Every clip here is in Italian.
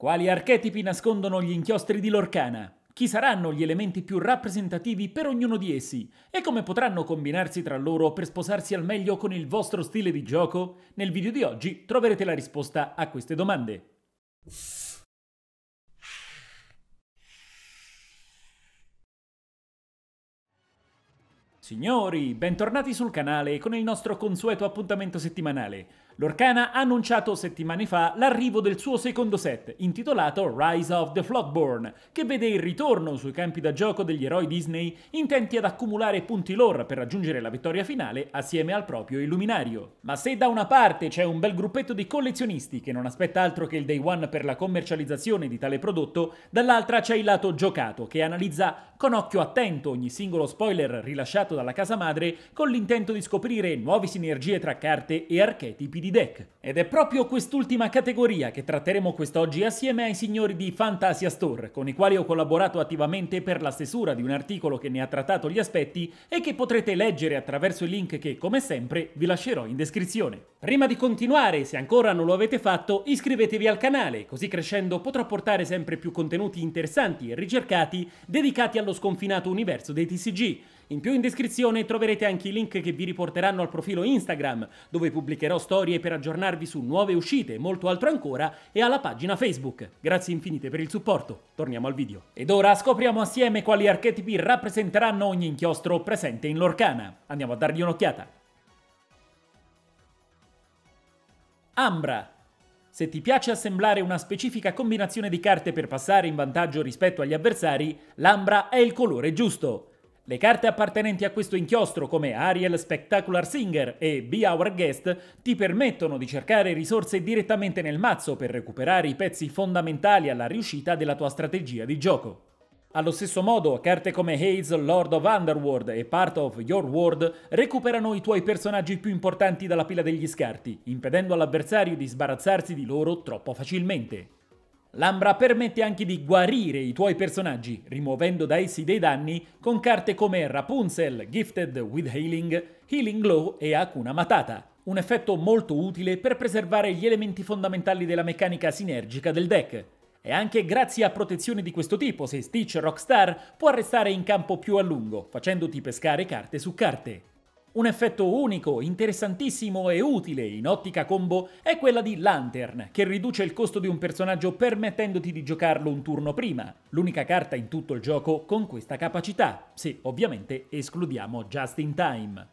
Quali archetipi nascondono gli inchiostri di Lorcana? Chi saranno gli elementi più rappresentativi per ognuno di essi? E come potranno combinarsi tra loro per sposarsi al meglio con il vostro stile di gioco? Nel video di oggi troverete la risposta a queste domande. Signori, bentornati sul canale con il nostro consueto appuntamento settimanale. L'Orcana ha annunciato settimane fa l'arrivo del suo secondo set, intitolato Rise of the Floodborn, che vede il ritorno sui campi da gioco degli eroi Disney intenti ad accumulare punti lore per raggiungere la vittoria finale assieme al proprio illuminario. Ma se da una parte c'è un bel gruppetto di collezionisti che non aspetta altro che il day one per la commercializzazione di tale prodotto, dall'altra c'è il lato giocato che analizza con occhio attento ogni singolo spoiler rilasciato dalla casa madre con l'intento di scoprire nuove sinergie tra carte e archetipi di di deck. Ed è proprio quest'ultima categoria che tratteremo quest'oggi assieme ai signori di Fantasia Store, con i quali ho collaborato attivamente per la stesura di un articolo che ne ha trattato gli aspetti e che potrete leggere attraverso il link che, come sempre, vi lascerò in descrizione. Prima di continuare, se ancora non lo avete fatto, iscrivetevi al canale, così crescendo potrò portare sempre più contenuti interessanti e ricercati dedicati allo sconfinato universo dei TCG in più in descrizione troverete anche i link che vi riporteranno al profilo Instagram, dove pubblicherò storie per aggiornarvi su nuove uscite, molto altro ancora, e alla pagina Facebook. Grazie infinite per il supporto. Torniamo al video. Ed ora scopriamo assieme quali archetipi rappresenteranno ogni inchiostro presente in Lorcana. Andiamo a dargli un'occhiata. Ambra. Se ti piace assemblare una specifica combinazione di carte per passare in vantaggio rispetto agli avversari, l'ambra è il colore giusto. Le carte appartenenti a questo inchiostro come Ariel Spectacular Singer e Be Our Guest ti permettono di cercare risorse direttamente nel mazzo per recuperare i pezzi fondamentali alla riuscita della tua strategia di gioco. Allo stesso modo, carte come Haze, Lord of Underworld e Part of Your World recuperano i tuoi personaggi più importanti dalla pila degli scarti, impedendo all'avversario di sbarazzarsi di loro troppo facilmente. L'Ambra permette anche di guarire i tuoi personaggi, rimuovendo da essi dei danni con carte come Rapunzel, Gifted with Healing, Healing Glow e Hakuna Matata, un effetto molto utile per preservare gli elementi fondamentali della meccanica sinergica del deck. E anche grazie a protezioni di questo tipo, se Stitch Rockstar può restare in campo più a lungo, facendoti pescare carte su carte. Un effetto unico, interessantissimo e utile in ottica combo è quella di Lantern, che riduce il costo di un personaggio permettendoti di giocarlo un turno prima, l'unica carta in tutto il gioco con questa capacità, se ovviamente escludiamo Just in Time.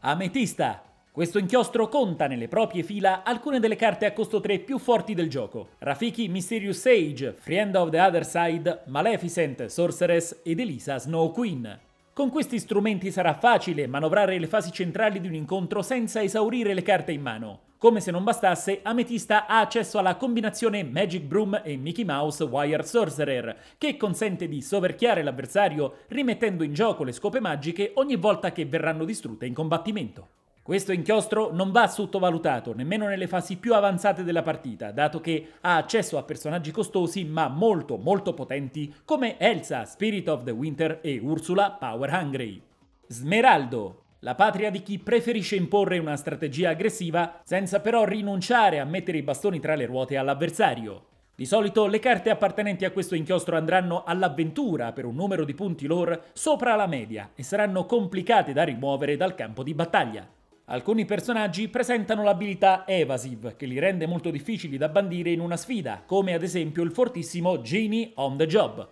Ametista, questo inchiostro conta nelle proprie fila alcune delle carte a costo 3 più forti del gioco. Rafiki Mysterious Sage, Friend of the Other Side, Maleficent Sorceress ed Elisa Snow Queen. Con questi strumenti sarà facile manovrare le fasi centrali di un incontro senza esaurire le carte in mano. Come se non bastasse, Ametista ha accesso alla combinazione Magic Broom e Mickey Mouse Wire Sorcerer, che consente di soverchiare l'avversario rimettendo in gioco le scope magiche ogni volta che verranno distrutte in combattimento. Questo inchiostro non va sottovalutato, nemmeno nelle fasi più avanzate della partita, dato che ha accesso a personaggi costosi ma molto molto potenti come Elsa, Spirit of the Winter e Ursula, Power Hungry. Smeraldo, la patria di chi preferisce imporre una strategia aggressiva senza però rinunciare a mettere i bastoni tra le ruote all'avversario. Di solito le carte appartenenti a questo inchiostro andranno all'avventura per un numero di punti lore sopra la media e saranno complicate da rimuovere dal campo di battaglia. Alcuni personaggi presentano l'abilità evasive, che li rende molto difficili da bandire in una sfida, come ad esempio il fortissimo Genie on the Job.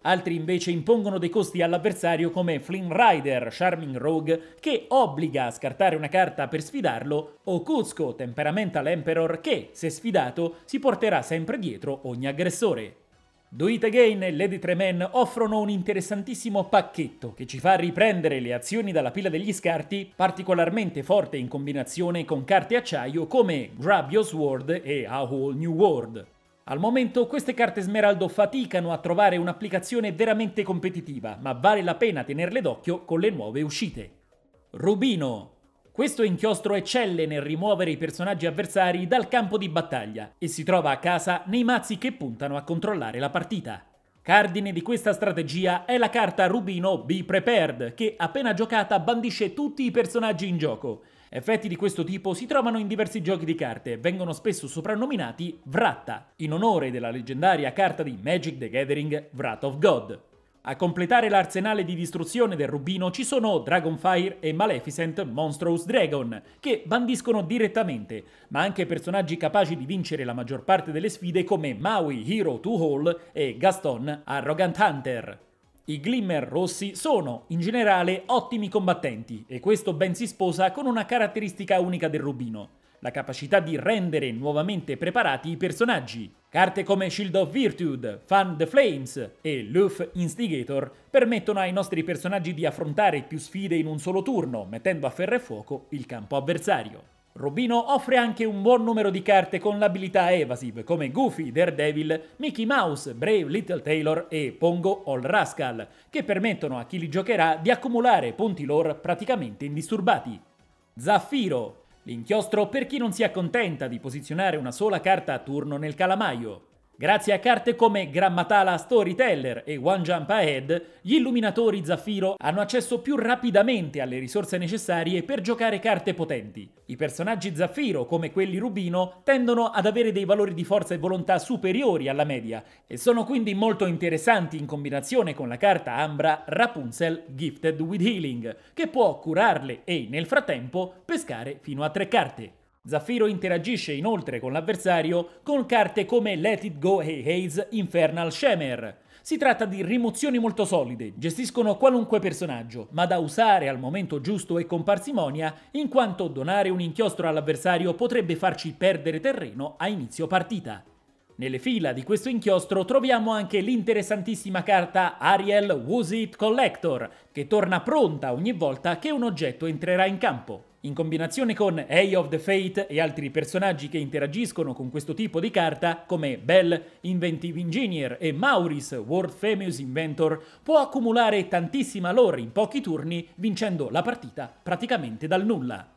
Altri invece impongono dei costi all'avversario come Flynn Rider, Charming Rogue, che obbliga a scartare una carta per sfidarlo, o Kuzco, Temperamental Emperor, che, se sfidato, si porterà sempre dietro ogni aggressore. Do It Again e Lady Tremen offrono un interessantissimo pacchetto che ci fa riprendere le azioni dalla pila degli scarti, particolarmente forte in combinazione con carte acciaio come Grab Your Sword e A Whole New World. Al momento queste carte smeraldo faticano a trovare un'applicazione veramente competitiva, ma vale la pena tenerle d'occhio con le nuove uscite. Rubino, questo inchiostro eccelle nel rimuovere i personaggi avversari dal campo di battaglia e si trova a casa nei mazzi che puntano a controllare la partita. Cardine di questa strategia è la carta Rubino Be Prepared, che appena giocata bandisce tutti i personaggi in gioco. Effetti di questo tipo si trovano in diversi giochi di carte, e vengono spesso soprannominati Vratta, in onore della leggendaria carta di Magic the Gathering Wrath of God. A completare l'arsenale di distruzione del Rubino ci sono Dragonfire e Maleficent Monstrous Dragon, che bandiscono direttamente, ma anche personaggi capaci di vincere la maggior parte delle sfide come Maui Hero to Hall e Gaston Arrogant Hunter. I Glimmer rossi sono, in generale, ottimi combattenti, e questo ben si sposa con una caratteristica unica del Rubino la capacità di rendere nuovamente preparati i personaggi. Carte come Shield of Virtude, Fan the Flames e Luff Instigator permettono ai nostri personaggi di affrontare più sfide in un solo turno, mettendo a ferro e fuoco il campo avversario. Robino offre anche un buon numero di carte con l'abilità evasive come Goofy, Daredevil, Mickey Mouse, Brave Little Taylor e Pongo All Rascal, che permettono a chi li giocherà di accumulare punti lore praticamente indisturbati. Zaffiro, L'inchiostro per chi non si accontenta di posizionare una sola carta a turno nel calamaio. Grazie a carte come Grammatala Storyteller e One Jump Ahead, gli illuminatori Zaffiro hanno accesso più rapidamente alle risorse necessarie per giocare carte potenti. I personaggi Zaffiro, come quelli Rubino, tendono ad avere dei valori di forza e volontà superiori alla media e sono quindi molto interessanti in combinazione con la carta Ambra Rapunzel Gifted with Healing, che può curarle e, nel frattempo, pescare fino a tre carte. Zaffiro interagisce inoltre con l'avversario con carte come Let It Go e Haze Infernal Shimmer. Si tratta di rimozioni molto solide, gestiscono qualunque personaggio, ma da usare al momento giusto e con parsimonia, in quanto donare un inchiostro all'avversario potrebbe farci perdere terreno a inizio partita. Nelle fila di questo inchiostro troviamo anche l'interessantissima carta Ariel Woozy Collector, che torna pronta ogni volta che un oggetto entrerà in campo. In combinazione con Eye of the Fate e altri personaggi che interagiscono con questo tipo di carta, come Bell, Inventive Engineer e Maurice, World Famous Inventor, può accumulare tantissima lore in pochi turni, vincendo la partita praticamente dal nulla.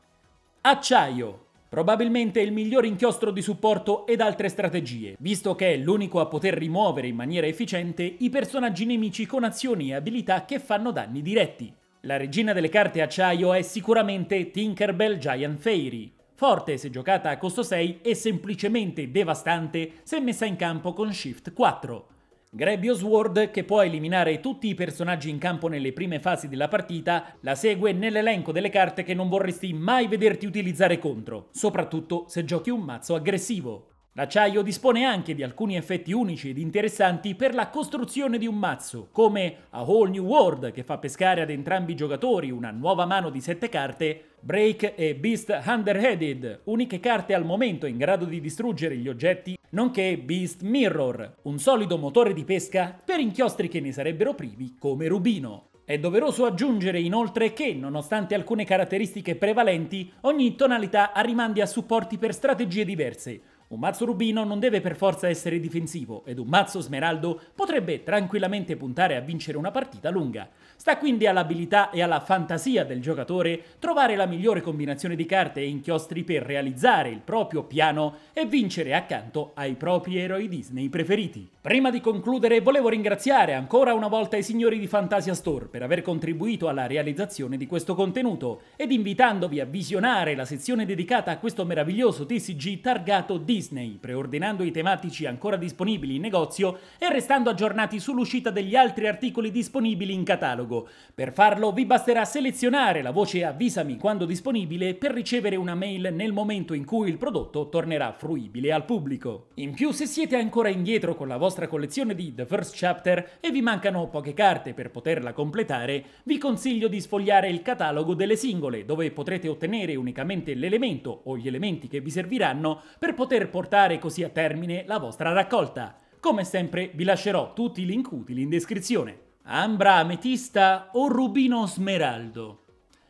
Acciaio Probabilmente il miglior inchiostro di supporto ed altre strategie, visto che è l'unico a poter rimuovere in maniera efficiente i personaggi nemici con azioni e abilità che fanno danni diretti. La regina delle carte acciaio è sicuramente Tinkerbell Giant Fairy, forte se giocata a costo 6 e semplicemente devastante se messa in campo con Shift 4. Grebios Ward, che può eliminare tutti i personaggi in campo nelle prime fasi della partita, la segue nell'elenco delle carte che non vorresti mai vederti utilizzare contro, soprattutto se giochi un mazzo aggressivo. L'acciaio dispone anche di alcuni effetti unici ed interessanti per la costruzione di un mazzo, come A Whole New World che fa pescare ad entrambi i giocatori una nuova mano di 7 carte, Break e Beast Underheaded, uniche carte al momento in grado di distruggere gli oggetti, nonché Beast Mirror, un solido motore di pesca per inchiostri che ne sarebbero privi come Rubino. È doveroso aggiungere inoltre che, nonostante alcune caratteristiche prevalenti, ogni tonalità ha rimandi a supporti per strategie diverse, un mazzo rubino non deve per forza essere difensivo ed un mazzo smeraldo potrebbe tranquillamente puntare a vincere una partita lunga. Sta quindi all'abilità e alla fantasia del giocatore trovare la migliore combinazione di carte e inchiostri per realizzare il proprio piano e vincere accanto ai propri eroi Disney preferiti. Prima di concludere volevo ringraziare ancora una volta i signori di Fantasia Store per aver contribuito alla realizzazione di questo contenuto ed invitandovi a visionare la sezione dedicata a questo meraviglioso TCG targato di Disney, preordinando i tematici ancora disponibili in negozio e restando aggiornati sull'uscita degli altri articoli disponibili in catalogo. Per farlo vi basterà selezionare la voce avvisami quando disponibile per ricevere una mail nel momento in cui il prodotto tornerà fruibile al pubblico. In più se siete ancora indietro con la vostra collezione di The First Chapter e vi mancano poche carte per poterla completare, vi consiglio di sfogliare il catalogo delle singole dove potrete ottenere unicamente l'elemento o gli elementi che vi serviranno per poter per portare così a termine la vostra raccolta. Come sempre vi lascerò tutti i link utili in descrizione. Ambra ametista o rubino smeraldo?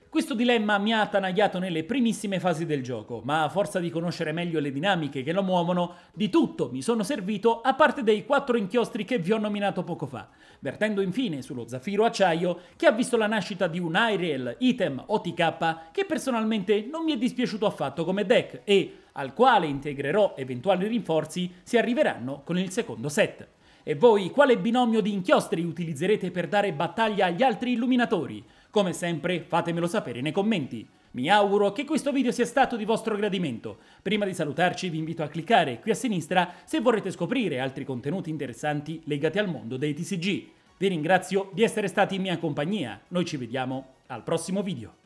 Questo dilemma mi ha attanagliato nelle primissime fasi del gioco, ma a forza di conoscere meglio le dinamiche che lo muovono, di tutto mi sono servito a parte dei quattro inchiostri che vi ho nominato poco fa, vertendo infine sullo zaffiro acciaio che ha visto la nascita di un Airiel item OTK che personalmente non mi è dispiaciuto affatto come deck e, al quale integrerò eventuali rinforzi, si arriveranno con il secondo set. E voi quale binomio di inchiostri utilizzerete per dare battaglia agli altri illuminatori? Come sempre fatemelo sapere nei commenti. Mi auguro che questo video sia stato di vostro gradimento. Prima di salutarci vi invito a cliccare qui a sinistra se vorrete scoprire altri contenuti interessanti legati al mondo dei TCG. Vi ringrazio di essere stati in mia compagnia, noi ci vediamo al prossimo video.